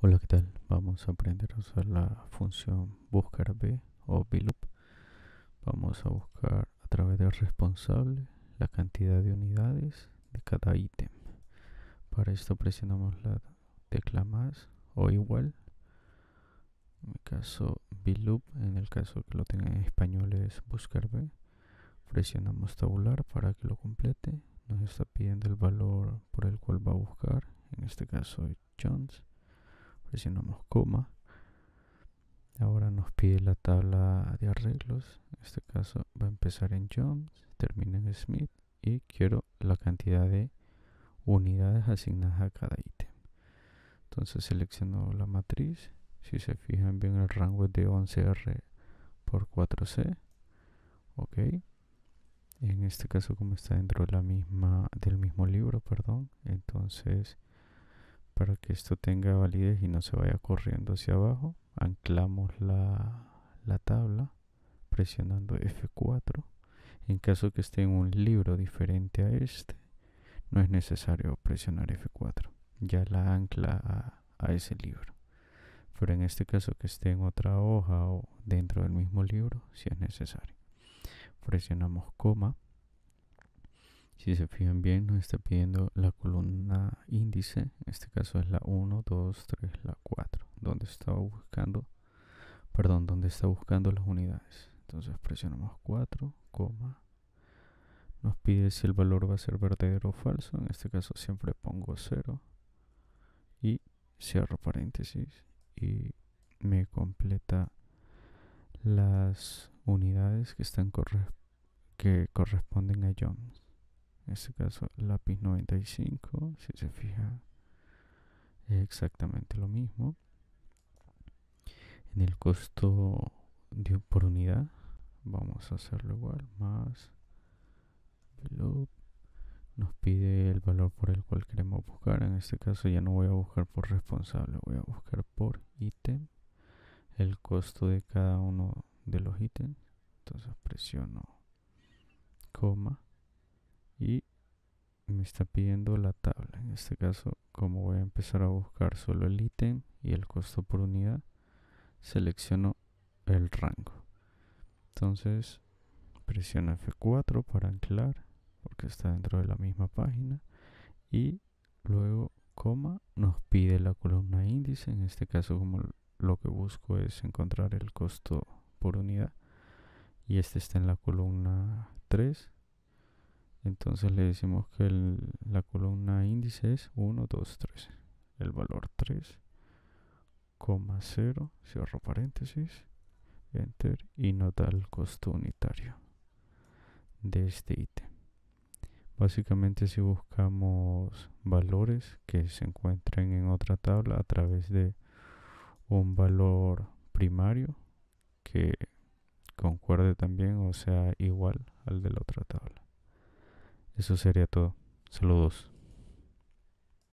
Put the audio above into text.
Hola, ¿qué tal? Vamos a aprender a usar la función buscar b o VLOOP. Vamos a buscar a través del responsable la cantidad de unidades de cada ítem. Para esto presionamos la tecla más o igual. En mi caso VLOOP, en el caso que lo tenga en español es buscar b. Presionamos tabular para que lo complete. Nos está pidiendo el valor por el cual va a buscar. En este caso Jones presionamos coma. Ahora nos pide la tabla de arreglos. En este caso va a empezar en Jones, termina en Smith y quiero la cantidad de unidades asignadas a cada ítem. Entonces selecciono la matriz. Si se fijan bien el rango es de 11R por 4C. Ok. En este caso como está dentro de la misma, del mismo libro, perdón. Entonces para que esto tenga validez y no se vaya corriendo hacia abajo, anclamos la, tabla presionando F4. En caso que esté en un libro diferente a este, no es necesario presionar F4. Ya la ancla a, a ese libro pero en este caso que esté en otra hoja o dentro del mismo libro si es necesario. Presionamos coma si se fijan bien, nos está pidiendo la columna índice, en este caso es la 1, 2, 3, la 4, donde estaba buscando, perdón, donde está buscando las unidades. Entonces presionamos 4, nos pide si el valor va a ser verdadero o falso, en este caso siempre pongo 0 y cierro paréntesis y me completa las unidades que están que corresponden a Jones en este caso lápiz 95 si se fija es exactamente lo mismo en el costo de, por unidad vamos a hacerlo igual más nos pide el valor por el cual queremos buscar en este caso ya no voy a buscar por responsable voy a buscar por ítem el costo de cada uno de los ítems entonces presiono coma y me está pidiendo la tabla. En este caso, como voy a empezar a buscar solo el ítem y el costo por unidad, selecciono el rango. Entonces, presiono F4 para anclar, porque está dentro de la misma página. Y luego, coma, nos pide la columna índice. En este caso, como lo que busco es encontrar el costo por unidad. Y este está en la columna 3 entonces le decimos que la columna índice es 1, 2, 3. El valor 0, cierro paréntesis, enter y nota el costo unitario de este ítem. Básicamente si buscamos valores que se encuentren en otra tabla a través de un valor primario que concuerde también o sea igual al de la otra tabla. Eso sería todo. Saludos.